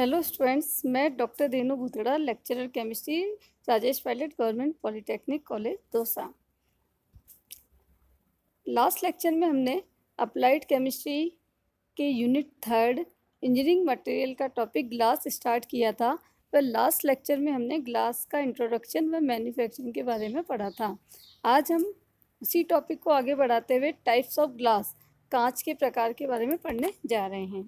hello students मैं doctor Renu Bhutada lecturer chemistry Rajesh Pilot government polytechnic college Dausa last lecture में हमने applied chemistry के यूनिट थर्ड इंजीनियरिंग मटेरियल का topic glass start किया था पर लास्ट लेक्चर में हमने ग्लास का इंट्रोडक्शन व मैन्युफैक्चरिंग के बारे में पढ़ा था आज हम उसी टॉपिक को आगे बढ़ाते हुए टाइप्स ऑफ ग्लास कांच के प्रकार के बारे में पढ़ने जा रहे हैं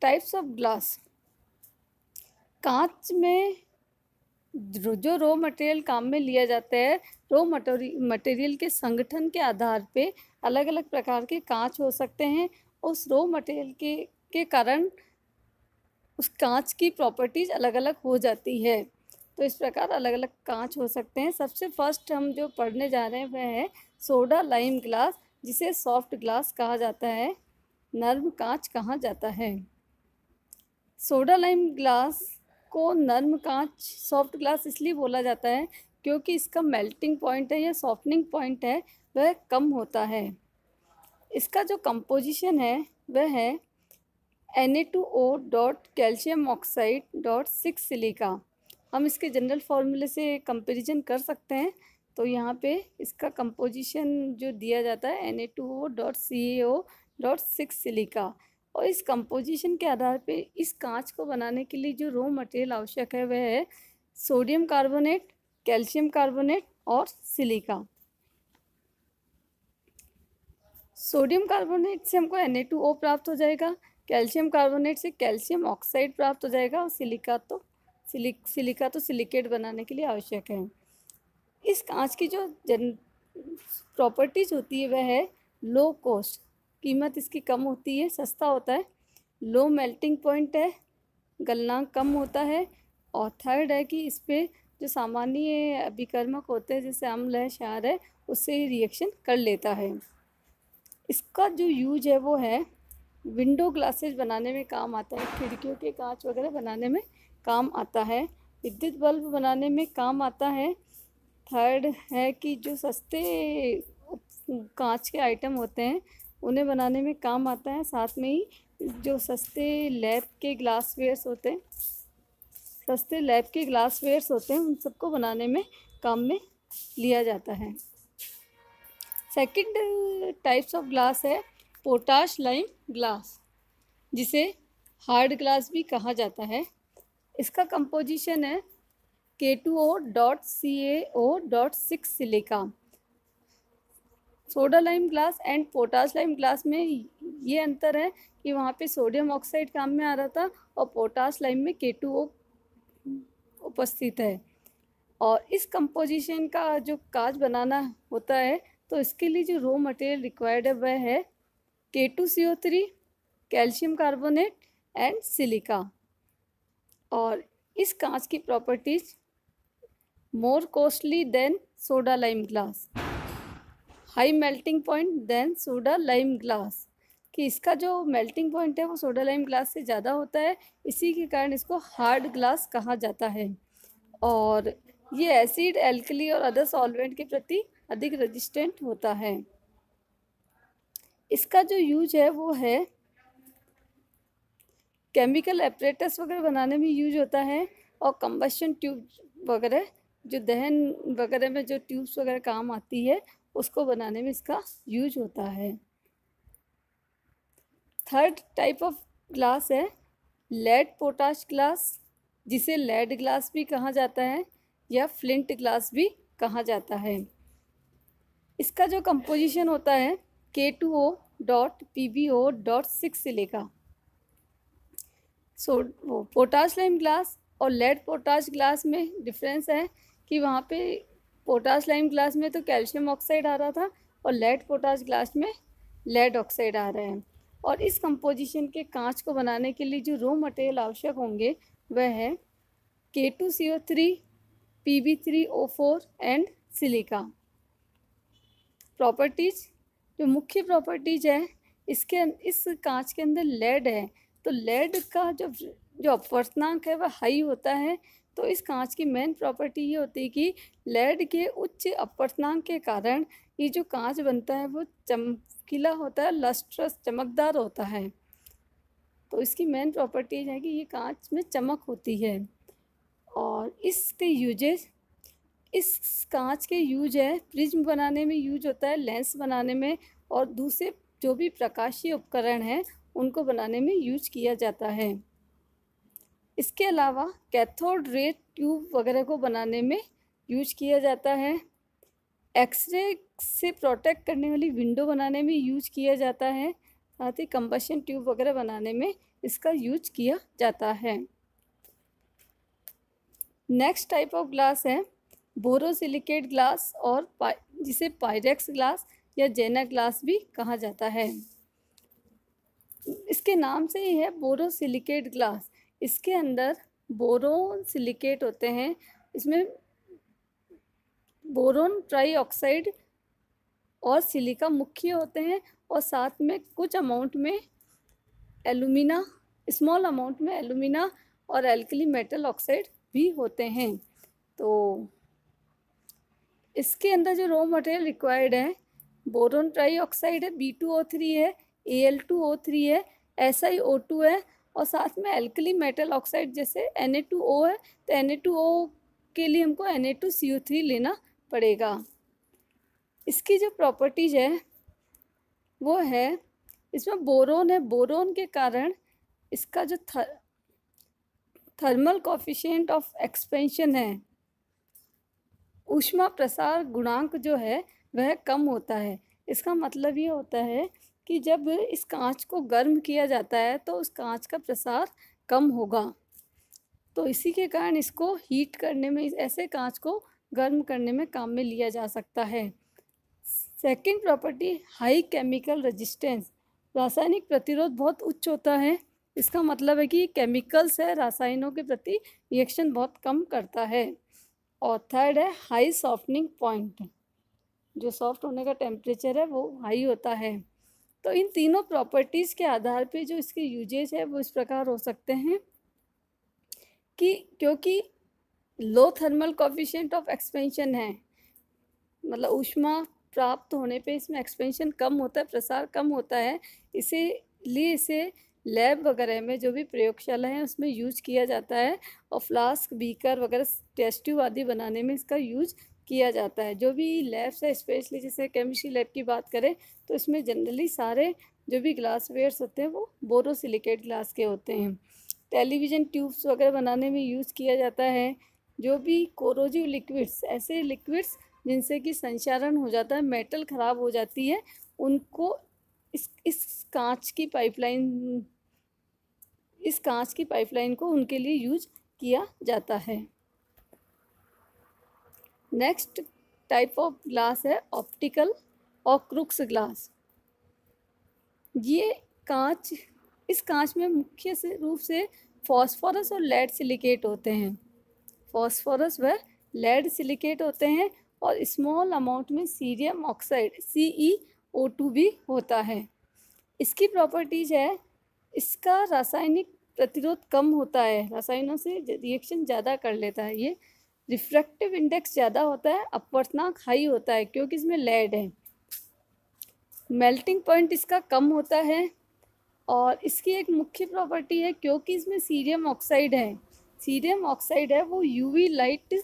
टाइप्स ऑफ ग्लास कांच में जो रो मटेरियल काम में लिया जाता है रो मटेरियल के संगठन के आधार पे अलग अलग प्रकार के कांच हो सकते हैं उस रो मटेरियल के के कारण उस कांच की प्रॉपर्टीज़ अलग अलग हो जाती है तो इस प्रकार अलग अलग कांच हो सकते हैं सबसे फर्स्ट हम जो पढ़ने जा रहे हैं वह है सोडा लाइम ग्लास जिसे सॉफ्ट ग्लास कहा जाता है नर्म कांच कहा जाता है सोडा लाइम ग्लास को नर्म कांच सॉफ्ट ग्लास इसलिए बोला जाता है क्योंकि इसका मेल्टिंग पॉइंट है या सॉफ्टनिंग पॉइंट है वह कम होता है इसका जो कंपोजिशन है वह है N A two O dot calcium oxide dot six silica हम इसके जनरल फॉर्मूले से कंपेरिजन कर सकते हैं तो यहाँ पे इसका कंपोजिशन जो दिया जाता है N A two O dot C O dot six silica और इस कंपोजिशन के आधार पे इस कांच को बनाने के लिए जो रॉ मटेरियल आवश्यक है वह है सोडियम कार्बोनेट कैल्शियम कार्बोनेट और सिलिका सोडियम कार्बोनेट से हमको एन प्राप्त हो जाएगा कैल्शियम कार्बोनेट से कैल्शियम ऑक्साइड प्राप्त हो जाएगा और सिलिका तो सिलिक सिलिका तो सिलिकेट बनाने के लिए आवश्यक है इस कांच की जो जन प्रॉपर्टीज होती है वह है लो कॉस्ट कीमत इसकी कम होती है सस्ता होता है लो मेल्टिंग पॉइंट है गलनांक कम होता है और थर्ड है कि इस पर जो सामान्य अभिकर्मक होते हैं जैसे अम्ल है शार है उससे ही रिएक्शन कर लेता है इसका जो यूज है वो है विंडो ग्लासेज बनाने में काम आता है खिड़कियों के कांच वगैरह बनाने में काम आता है विद्युत बल्ब बनाने में काम आता है थर्ड है कि जो सस्ते कांच के आइटम होते हैं उन्हें बनाने में काम आता है साथ में ही जो सस्ते लैब के ग्लास वेयर्स होते हैं सस्ते लैब के ग्लास वेयर्स होते हैं उन सबको बनाने में काम में लिया जाता है सेकंड टाइप्स ऑफ ग्लास है पोटाश लाइम ग्लास जिसे हार्ड ग्लास भी कहा जाता है इसका कंपोजिशन है K two O dot C A O dot six silica soda lime glass and potash lime glass में ये अंतर है कि वहाँ पे सोडियम ऑक्साइड काम में आ रहा था और पोटास लाइम में के उपस्थित है और इस कंपोजिशन का जो काज बनाना होता है तो इसके लिए जो रॉ मटेरियल रिक्वायर्ड है वह है K two C O three calcium carbonate and silica और इस कांच की properties more costly than soda lime glass high melting point than soda lime glass कि इसका जो मेल्टिंग पॉइंट है वो सोडा लाइम ग्लास से ज़्यादा होता है इसी के कारण इसको हार्ड ग्लास कहा जाता है और ये एसिड एल्कली और अदर सॉल्वेंट के प्रति अधिक रेजिस्टेंट होता है इसका जो यूज है वो है केमिकल एपरेटस वगैरह बनाने में यूज होता है और कम्बशन ट्यूब वगैरह जो दहन वगैरह में जो ट्यूब्स वगैरह काम आती है उसको बनाने में इसका यूज होता है थर्ड टाइप ऑफ ग्लास है लेड पोटाश ग्लास जिसे लेड ग्लास भी कहा जाता है या फ्लिंट ग्लास भी कहा जाता है इसका जो कंपोजिशन होता है K two O dot P B O dot six से लेगा सो वो पोटाश लाइम ग्लास और लेड पोटाश ग्लास में डिफरेंस है कि वहाँ पे पोटास लाइम ग्लास में तो कैल्शियम ऑक्साइड आ रहा था और लेड पोटास ग्लास में लेड ऑक्साइड आ रहा है और इस कंपोजिशन के कांच को बनाने के लिए जो रो मटेरियल आवश्यक होंगे वह है K two C O three P B three O four and silica properties जो मुख्य प्रॉपर्टीज है इसके इस कांच के अंदर लेड है तो लेड का जो जो अपवर्तनांक है वह हाई होता है तो इस कांच की मेन प्रॉपर्टी ये होती है कि लेड के उच्च अपवर्तनांक के कारण ये जो कांच बनता है वो चमकीला होता है लस्ट्रस चमकदार होता है तो इसकी मेन प्रॉपर्टी है कि ये कांच में चमक होती है और इसके यूजेज इस कांच के यूज है प्रिज्म बनाने में यूज होता है लेंस बनाने में और दूसरे जो भी प्रकाशीय उपकरण हैं उनको बनाने में यूज किया जाता है इसके अलावा कैथोड रे ट्यूब वगैरह को बनाने में यूज किया जाता है एक्सरे से प्रोटेक्ट करने वाली विंडो बनाने में यूज किया जाता है साथ ही कंबशन ट्यूब वगैरह बनाने में इसका यूज किया जाता है नेक्स्ट टाइप ऑफ ग्लास है बोरोसिलिकेट ग्लास और पा, जिसे पायरेक्स ग्लास या जेना ग्लास भी कहा जाता है इसके नाम से ही है बोरोसिलिकेट ग्लास इसके अंदर बोरोन सिलिकेट होते हैं इसमें बोरोन ट्राईऑक्साइड और सिलिका मुख्य होते हैं और साथ में कुछ अमाउंट में एलुमिना स्मॉल अमाउंट में एलुमिना और एल्कली मेटल ऑक्साइड भी होते हैं तो इसके अंदर जो रॉ मटेरियल रिक्वायर्ड है बोरोन ट्राई ऑक्साइड है बी टू ओ थ्री है A L two O three है एस आई ओ टू है और साथ में एल्कली मेटल ऑक्साइड जैसे ओ है तो ओ के लिए हमको थ्री लेना पड़ेगा इसकी जो प्रॉपर्टीज है वो है इसमें बोरोन है बोरोन के कारण इसका जो थर, थर्मल कॉफिशेंट ऑफ एक्सपेंशन है ऊष्मा प्रसार गुणांक जो है वह कम होता है इसका मतलब ये होता है कि जब इस कांच को गर्म किया जाता है तो उस कांच का प्रसार कम होगा तो इसी के कारण इसको हीट करने में ऐसे कांच को गर्म करने में काम में लिया जा सकता है second property high chemical resistance रासायनिक प्रतिरोध बहुत उच्च होता है इसका मतलब है कि केमिकल्स है रासायनों के प्रति रिएक्शन बहुत कम करता है और थर्ड है हाई सॉफ्टनिंग पॉइंट जो सॉफ्ट होने का टेम्परेचर है वो हाई होता है तो इन तीनों प्रॉपर्टीज़ के आधार पे जो इसके यूजेज है वो इस प्रकार हो सकते हैं कि क्योंकि low thermal coefficient of expansion है मतलब ऊष्मा प्राप्त होने पे इसमें एक्सपेंशन कम होता है प्रसार कम होता है इसीलिए इसे लैब वगैरह में जो भी प्रयोगशाला है उसमें यूज किया जाता है और फ्लास्क बीकर वगैरह टेस्ट्यू आदि बनाने में इसका यूज किया जाता है जो भी लैब्स है स्पेशली जैसे केमिस्ट्री लैब की बात करें तो इसमें जनरली सारे जो भी ग्लास वेयर्स होते हैं वो बोरोसिलिकेट ग्लास के होते हैं टेलीविज़न ट्यूब्स वगैरह बनाने में यूज़ किया जाता है जो भी कोरोजिव लिक्विड्स ऐसे लिक्विड्स जिनसे कि संचारण हो जाता है मेटल ख़राब हो जाती है उनको इस इस कांच की पाइपलाइन इस कांच की पाइपलाइन को उनके लिए यूज किया जाता है नेक्स्ट टाइप ऑफ ग्लास है ऑप्टिकल और क्रुक्स ग्लास ये कांच इस कांच में मुख्य से रूप से फॉस्फोरस और लेड सिलिकेट होते हैं फॉस्फोरस व लेड सिलिकेट होते हैं और स्मॉल अमाउंट में cerium oxide C E O two भी होता है इसकी प्रॉपर्टीज है इसका रासायनिक प्रतिरोध कम होता है रसायनों से रिएक्शन ज़्यादा कर लेता है ये रिफ्रैक्टिव इंडेक्स ज़्यादा होता है अपवर्तनाक हाई होता है क्योंकि इसमें लेड है मेल्टिंग पॉइंट इसका कम होता है और इसकी एक मुख्य प्रॉपर्टी है क्योंकि इसमें सीरियम ऑक्साइड है सीरियम ऑक्साइड है वो यूवी लाइट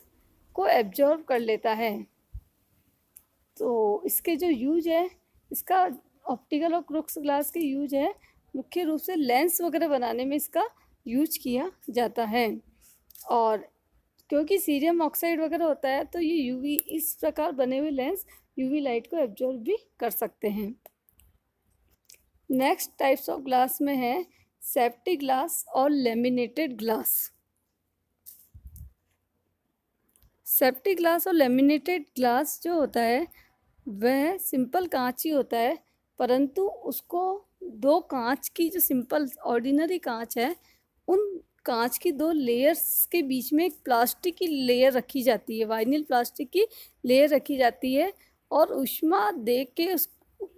को एब्जॉर्ब कर लेता है तो इसके जो यूज है इसका ऑप्टिकल और क्रुक्स ग्लास के यूज है मुख्य रूप से लेंस वगैरह बनाने में इसका यूज किया जाता है और क्योंकि सीरियम ऑक्साइड वगैरह होता है तो ये यूवी इस प्रकार बने हुए लेंस यूवी लाइट को एब्जॉर्ब भी कर सकते हैं नेक्स्ट टाइप्स ऑफ ग्लास में है सेफ्टी ग्लास और लेमिनेटेड ग्लास सेफ्टी ग्लास और लेमिनेटेड ग्लास जो होता है वह सिंपल कांच ही होता है परंतु उसको दो कांच की जो सिंपल ऑर्डिनरी कांच है उन कांच की दो लेयर्स के बीच में एक प्लास्टिक की लेयर रखी जाती है वाइनिल प्लास्टिक की लेयर रखी जाती है और उष्मा दे के उस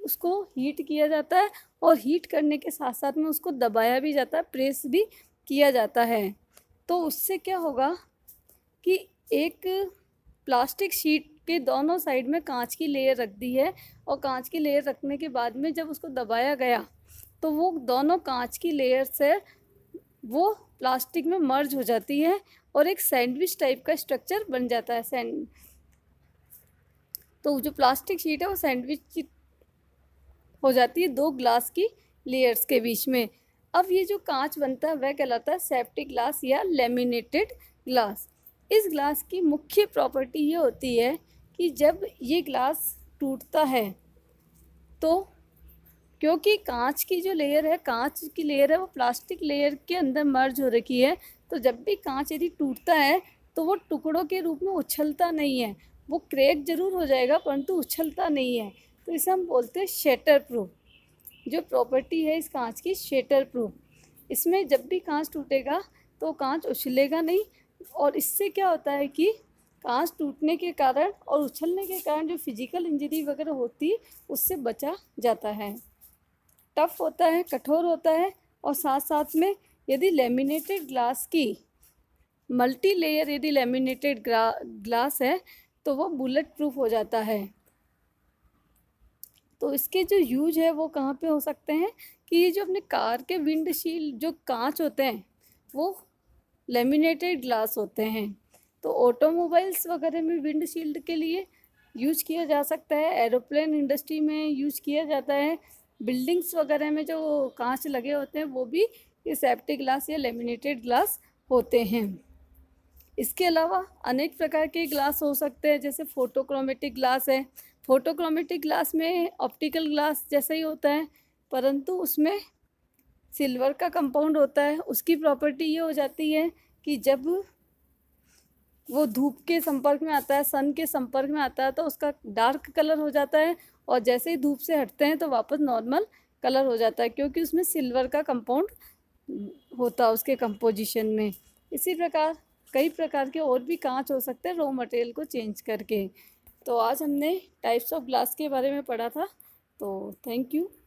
उसको हीट किया जाता है और हीट करने के साथ साथ में उसको दबाया भी जाता है प्रेस भी किया जाता है तो उससे क्या होगा कि एक प्लास्टिक शीट के दोनों साइड में कांच की लेयर रख दी है और कांच की लेयर रखने के बाद में जब उसको दबाया गया तो वो दोनों कांच की लेयर से वो प्लास्टिक में मर्ज हो जाती है और एक सैंडविच टाइप का स्ट्रक्चर बन जाता है सैंड तो जो प्लास्टिक शीट है वो सैंडविच की हो जाती है दो ग्लास की लेयर्स के बीच में अब ये जो कांच बनता है वह कहलाता है सेप्टिक ग्लास या लेमिनेटेड ग्लास इस ग्लास की मुख्य प्रॉपर्टी ये होती है कि जब ये ग्लास टूटता है तो क्योंकि कांच की जो लेयर है कांच की लेयर है वो प्लास्टिक लेयर के अंदर मर्ज हो रखी है तो जब भी कांच यदि टूटता है तो वो टुकड़ों के रूप में उछलता नहीं है वो क्रैक जरूर हो जाएगा परंतु उछलता नहीं है तो इसे हम बोलते हैं शेटर प्रूफ जो प्रॉपर्टी है इस कांच की शेटर प्रूफ इसमें जब भी कांच टूटेगा तो कांच उछलेगा नहीं और इससे क्या होता है कि कांच टूटने के कारण और उछलने के कारण जो फिजिकल इंजरी वगैरह होती उससे बचा जाता है टफ होता है कठोर होता है और साथ साथ में यदि लेमिनेटेड ग्लास की मल्टी लेयर यदि लेमिनेटेड ग्लास है तो वो बुलेट प्रूफ हो जाता है तो इसके जो यूज है वो कहाँ पे हो सकते हैं कि ये जो अपने कार के विंडशील्ड जो कांच होते हैं वो लेमिनेटेड ग्लास होते हैं तो ऑटोमोबाइल्स वगैरह में विंडशील्ड के लिए यूज किया जा सकता है एरोप्लेन इंडस्ट्री में यूज किया जाता है बिल्डिंग्स वगैरह में जो कांच लगे होते हैं वो भी ये सेप्टिक ग्लास या लेमिनेटेड ग्लास होते हैं इसके अलावा अनेक प्रकार के ग्लास हो सकते हैं जैसे फोटोक्रोमेटिक ग्लास है फोटोक्रोमेटिक ग्लास में ऑप्टिकल ग्लास जैसा ही होता है परंतु उसमें सिल्वर का कंपाउंड होता है उसकी प्रॉपर्टी ये हो जाती है कि जब वो धूप के संपर्क में आता है सन के संपर्क में आता है तो उसका डार्क कलर हो जाता है और जैसे ही धूप से हटते हैं तो वापस नॉर्मल कलर हो जाता है क्योंकि उसमें सिल्वर का कंपाउंड होता है उसके कंपोजिशन में इसी प्रकार कई प्रकार के और भी कांच हो सकते हैं रॉ मटेरियल को चेंज करके तो आज हमने टाइप्स ऑफ ग्लास के बारे में पढ़ा था तो थैंक यू